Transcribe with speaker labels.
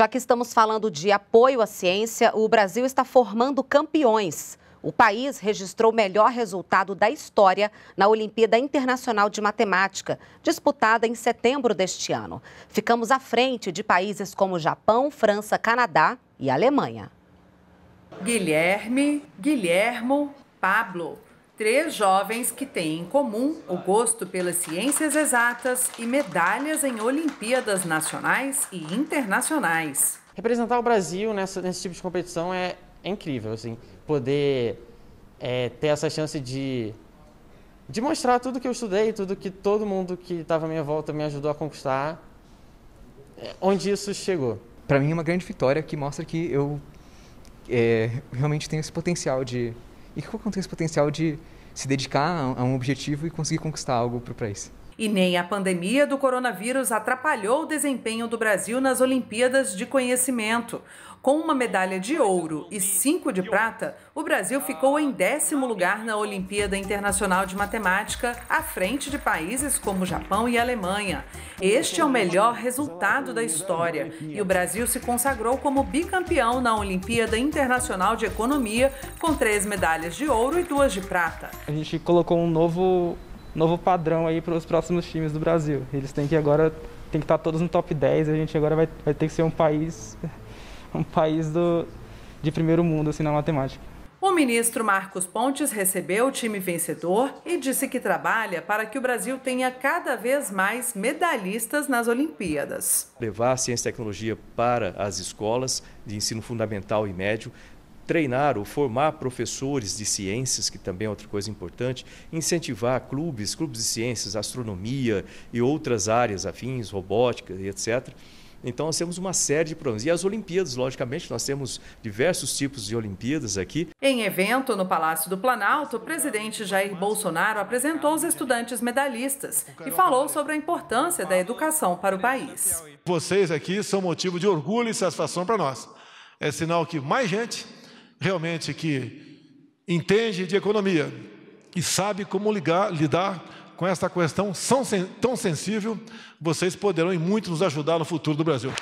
Speaker 1: Já que estamos falando de apoio à ciência, o Brasil está formando campeões. O país registrou o melhor resultado da história na Olimpíada Internacional de Matemática, disputada em setembro deste ano. Ficamos à frente de países como Japão, França, Canadá e Alemanha. Guilherme,
Speaker 2: Guilhermo, Pablo, Três jovens que têm em comum o gosto pelas ciências exatas e medalhas em Olimpíadas nacionais e internacionais. Representar o Brasil nessa, nesse tipo de competição é, é incrível, assim, poder
Speaker 3: é, ter essa chance de, de mostrar tudo que eu estudei, tudo que todo mundo que estava à minha volta me ajudou a conquistar, é, onde isso chegou.
Speaker 4: Para mim é uma grande vitória que mostra que eu é, realmente tenho esse potencial de e qual que acontece é esse potencial de se dedicar a um objetivo e conseguir conquistar algo para o
Speaker 2: país? e nem a pandemia do coronavírus atrapalhou o desempenho do Brasil nas Olimpíadas de Conhecimento. Com uma medalha de ouro e cinco de prata, o Brasil ficou em décimo lugar na Olimpíada Internacional de Matemática, à frente de países como Japão e Alemanha. Este é o melhor resultado da história e o Brasil se consagrou como bicampeão na Olimpíada Internacional de Economia, com três medalhas de ouro e duas de prata.
Speaker 3: A gente colocou um novo novo padrão aí para os próximos times do Brasil. Eles têm que agora tem que estar tá todos no top 10, a gente agora vai, vai ter que ser um país um país do, de primeiro mundo assim na matemática.
Speaker 2: O ministro Marcos Pontes recebeu o time vencedor e disse que trabalha para que o Brasil tenha cada vez mais medalhistas nas Olimpíadas.
Speaker 4: Levar a ciência e tecnologia para as escolas de ensino fundamental e médio, treinar ou formar professores de ciências, que também é outra coisa importante, incentivar clubes, clubes de ciências, astronomia e outras áreas afins, robótica e etc. Então nós temos uma série de programas. E as Olimpíadas, logicamente, nós temos diversos tipos de Olimpíadas aqui.
Speaker 2: Em evento no Palácio do Planalto, o presidente Jair Bolsonaro apresentou os estudantes medalhistas e falou sobre a importância da educação para o país.
Speaker 3: Vocês aqui são motivo de
Speaker 4: orgulho e satisfação para nós. É sinal que mais gente realmente que entende de economia e sabe como ligar, lidar com esta questão tão sensível, vocês poderão e muito nos ajudar no futuro do Brasil.